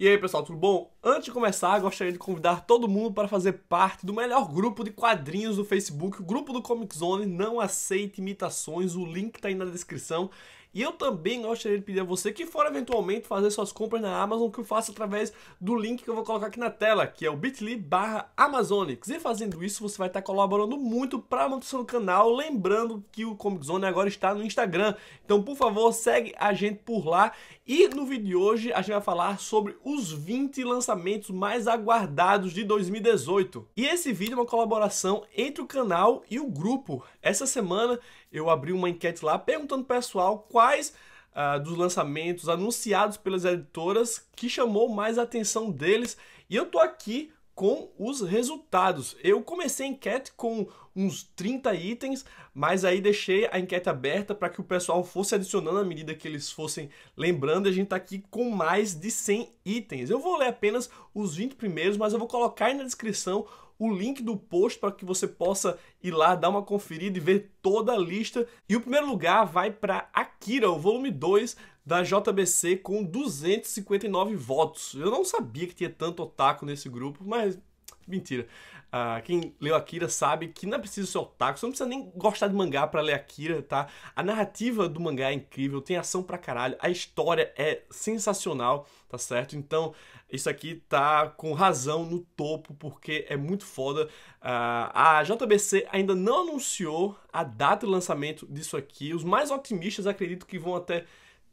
E aí, pessoal, tudo bom? Antes de começar, gostaria de convidar todo mundo para fazer parte do melhor grupo de quadrinhos do Facebook, o grupo do Comic Zone. Não aceite imitações, o link está aí na descrição. E eu também gostaria de pedir a você que for eventualmente fazer suas compras na Amazon, que o faça através do link que eu vou colocar aqui na tela, que é o bit.ly barra Amazonics. E fazendo isso, você vai estar colaborando muito para a manutenção do canal, lembrando que o Comic Zone agora está no Instagram. Então, por favor, segue a gente por lá. E no vídeo de hoje, a gente vai falar sobre os 20 lançamentos mais aguardados de 2018. E esse vídeo é uma colaboração entre o canal e o grupo. Essa semana eu abri uma enquete lá perguntando pro pessoal quais uh, dos lançamentos anunciados pelas editoras que chamou mais a atenção deles. E eu tô aqui com os resultados. Eu comecei a enquete com uns 30 itens, mas aí deixei a enquete aberta para que o pessoal fosse adicionando à medida que eles fossem lembrando. a gente está aqui com mais de 100 itens. Eu vou ler apenas os 20 primeiros, mas eu vou colocar aí na descrição o link do post para que você possa ir lá dar uma conferida e ver toda a lista. E o primeiro lugar vai para Akira, o volume 2 da JBC com 259 votos. Eu não sabia que tinha tanto otaku nesse grupo, mas mentira. Uh, quem leu Akira sabe que não é preciso ser otaku, você não precisa nem gostar de mangá para ler Akira, tá? A narrativa do mangá é incrível, tem ação pra caralho, a história é sensacional, tá certo? Então, isso aqui tá com razão no topo, porque é muito foda. Uh, a JBC ainda não anunciou a data de lançamento disso aqui, os mais otimistas acredito que vão até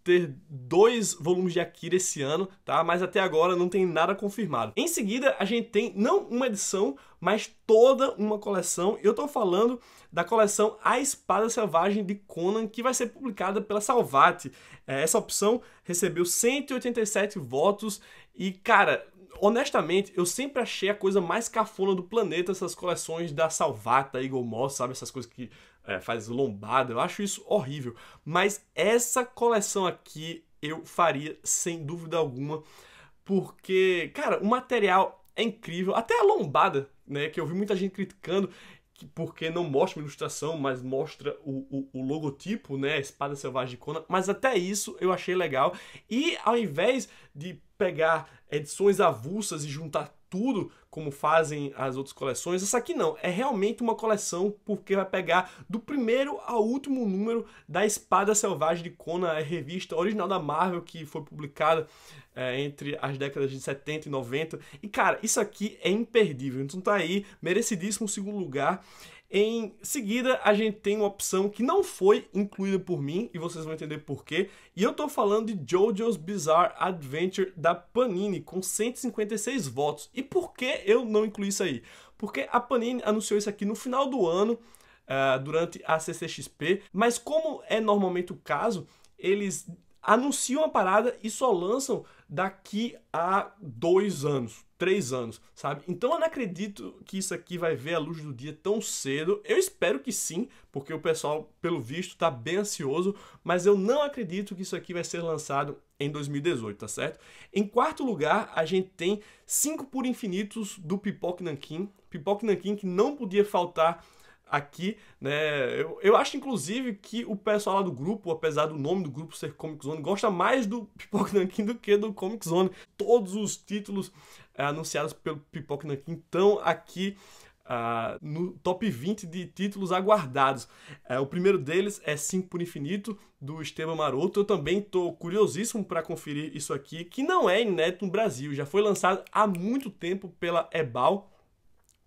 ter dois volumes de Akira esse ano, tá? Mas até agora não tem nada confirmado. Em seguida, a gente tem não uma edição, mas toda uma coleção. Eu tô falando da coleção A Espada Selvagem de Conan, que vai ser publicada pela Salvati. É, essa opção recebeu 187 votos e, cara, honestamente, eu sempre achei a coisa mais cafona do planeta essas coleções da Salvata, Eagle Moss, sabe? Essas coisas que é, faz lombada. Eu acho isso horrível. Mas essa coleção aqui eu faria sem dúvida alguma, porque, cara, o material é incrível. Até a lombada, né, que eu vi muita gente criticando, porque não mostra uma ilustração, mas mostra o, o, o logotipo, né? espada selvagem de Conan. Mas até isso eu achei legal. E ao invés de pegar edições avulsas e juntar tudo, como fazem as outras coleções. Essa aqui não, é realmente uma coleção porque vai pegar do primeiro ao último número da Espada Selvagem de Conan, a revista original da Marvel que foi publicada é, entre as décadas de 70 e 90. E cara, isso aqui é imperdível. Então tá aí, merecidíssimo segundo lugar. Em seguida, a gente tem uma opção que não foi incluída por mim, e vocês vão entender porquê. E eu tô falando de Jojo's Bizarre Adventure da Panini, com 156 votos. E por que eu não incluí isso aí? Porque a Panini anunciou isso aqui no final do ano, uh, durante a CCXP, mas como é normalmente o caso, eles anunciam a parada e só lançam daqui a dois anos três anos, sabe? Então eu não acredito que isso aqui vai ver a luz do dia tão cedo. Eu espero que sim, porque o pessoal, pelo visto, tá bem ansioso, mas eu não acredito que isso aqui vai ser lançado em 2018, tá certo? Em quarto lugar, a gente tem cinco por infinitos do Pipoque Nankin. Pipoque Nankin que não podia faltar aqui, né? Eu, eu acho, inclusive, que o pessoal lá do grupo, apesar do nome do grupo ser Comic Zone, gosta mais do Pipoca Nankin do que do Comic Zone. Todos os títulos é, anunciados pelo Pipoca Nankin estão aqui Uh, no top 20 de títulos aguardados. É, o primeiro deles é 5 por Infinito, do Esteban Maroto. Eu também estou curiosíssimo para conferir isso aqui, que não é inédito no Brasil, já foi lançado há muito tempo pela Ebal.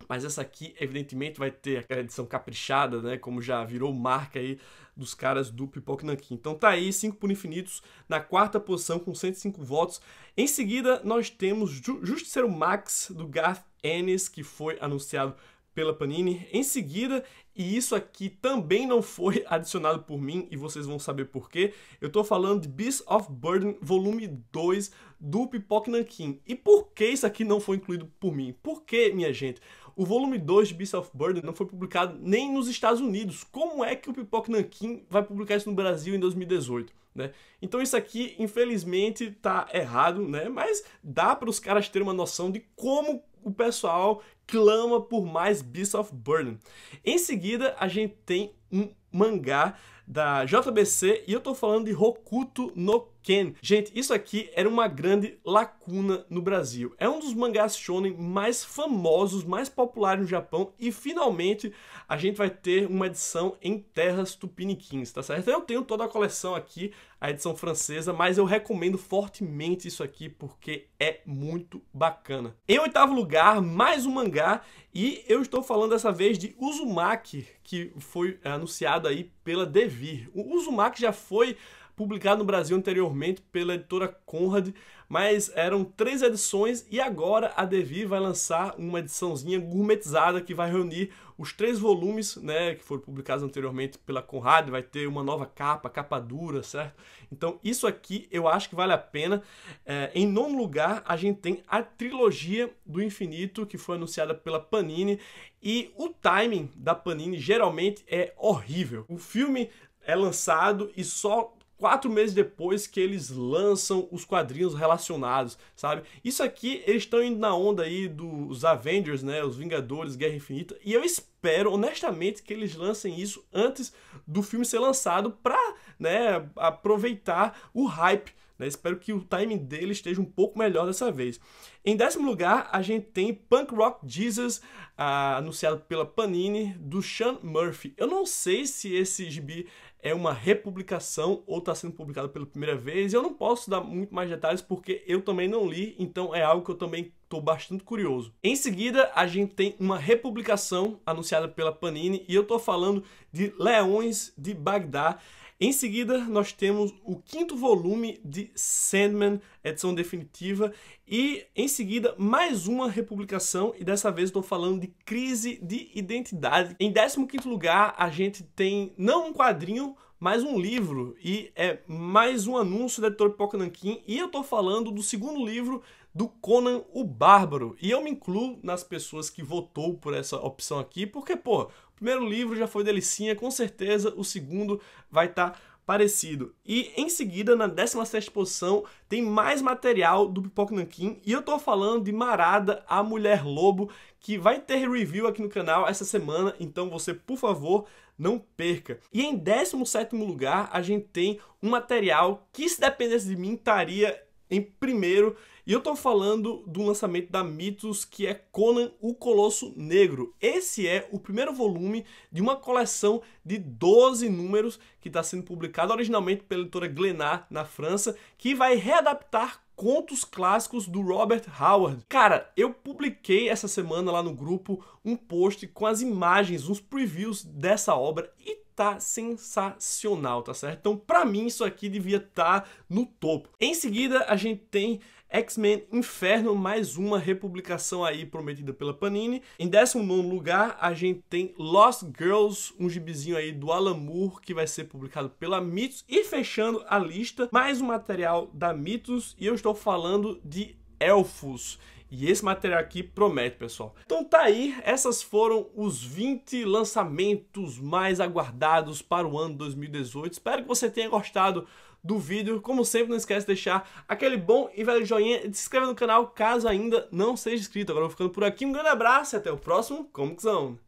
Mas essa aqui, evidentemente, vai ter aquela edição caprichada, né? Como já virou marca aí dos caras do Pipoque Nankin. Então tá aí, 5 por infinitos, na quarta posição com 105 votos. Em seguida, nós temos Ju Justiceiro Max, do Garth Ennis, que foi anunciado pela Panini. Em seguida, e isso aqui também não foi adicionado por mim, e vocês vão saber por quê, eu tô falando de Beast of Burden volume 2 do Pipoque Nankin. E por que isso aqui não foi incluído por mim? Por que, minha gente? O volume 2 de Beast of Burden não foi publicado nem nos Estados Unidos. Como é que o Pipoca Nankin vai publicar isso no Brasil em 2018? Né? Então isso aqui, infelizmente, tá errado, né? Mas dá para os caras terem uma noção de como o pessoal clama por mais Beast of Burden. Em seguida, a gente tem um mangá da JBC e eu tô falando de Hokuto no Ken. Gente, isso aqui era uma grande lacuna no Brasil. É um dos mangás shonen mais famosos, mais populares no Japão e finalmente a gente vai ter uma edição em terras tupiniquins, tá certo? Eu tenho toda a coleção aqui, a edição francesa, mas eu recomendo fortemente isso aqui porque é muito bacana. Em oitavo lugar, mais um mangá lugar. E eu estou falando dessa vez de Uzumaki, que foi anunciado aí pela Devir. O Uzumaki já foi publicado no Brasil anteriormente pela editora Conrad, mas eram três edições e agora a Devi vai lançar uma ediçãozinha gourmetizada que vai reunir os três volumes, né, que foram publicados anteriormente pela Conrad, vai ter uma nova capa, capa dura, certo? Então isso aqui eu acho que vale a pena. É, em nono lugar a gente tem a trilogia do Infinito que foi anunciada pela Panini e o timing da Panini geralmente é horrível. O filme é lançado e só quatro meses depois que eles lançam os quadrinhos relacionados, sabe? Isso aqui, eles estão indo na onda aí dos Avengers, né? Os Vingadores, Guerra Infinita, e eu espero, honestamente, que eles lancem isso antes do filme ser lançado pra, né, aproveitar o hype né? Espero que o timing dele esteja um pouco melhor dessa vez. Em décimo lugar, a gente tem Punk Rock Jesus, ah, anunciado pela Panini, do Sean Murphy. Eu não sei se esse gibi é uma republicação ou está sendo publicado pela primeira vez. Eu não posso dar muito mais detalhes porque eu também não li, então é algo que eu também estou bastante curioso. Em seguida, a gente tem uma republicação anunciada pela Panini e eu estou falando de Leões de Bagdá. Em seguida, nós temos o quinto volume de Sandman, edição definitiva, e em seguida mais uma republicação, e dessa vez estou falando de crise de identidade. Em 15 lugar, a gente tem não um quadrinho, mais um livro e é mais um anúncio da editora Pipoca Nanquim e eu tô falando do segundo livro do Conan o Bárbaro. E eu me incluo nas pessoas que votou por essa opção aqui, porque, pô, o primeiro livro já foi delicinha, com certeza o segundo vai estar tá parecido. E em seguida, na 17 posição, tem mais material do Pipoca Nankin. E eu tô falando de Marada, a Mulher Lobo, que vai ter review aqui no canal essa semana. Então você, por favor, não perca. E em 17 lugar, a gente tem um material que, se dependesse de mim, estaria em primeiro, e eu tô falando do lançamento da Mitos, que é Conan o Colosso Negro. Esse é o primeiro volume de uma coleção de 12 números que está sendo publicado originalmente pela editora Glenar na França, que vai readaptar contos clássicos do Robert Howard. Cara, eu publiquei essa semana lá no grupo um post com as imagens, uns previews dessa obra e tá sensacional, tá certo? Então, para mim, isso aqui devia estar tá no topo. Em seguida, a gente tem X-Men Inferno, mais uma republicação aí prometida pela Panini. Em 19 lugar, a gente tem Lost Girls, um gibizinho aí do Alan Moore, que vai ser publicado pela Mitos. E fechando a lista, mais um material da Mitos, e eu estou falando de Elfos. E esse material aqui promete, pessoal. Então tá aí, essas foram os 20 lançamentos mais aguardados para o ano 2018. Espero que você tenha gostado do vídeo. Como sempre, não esquece de deixar aquele bom e velho joinha e se inscrever no canal caso ainda não seja inscrito. Agora eu vou ficando por aqui. Um grande abraço e até o próximo Comic Zone.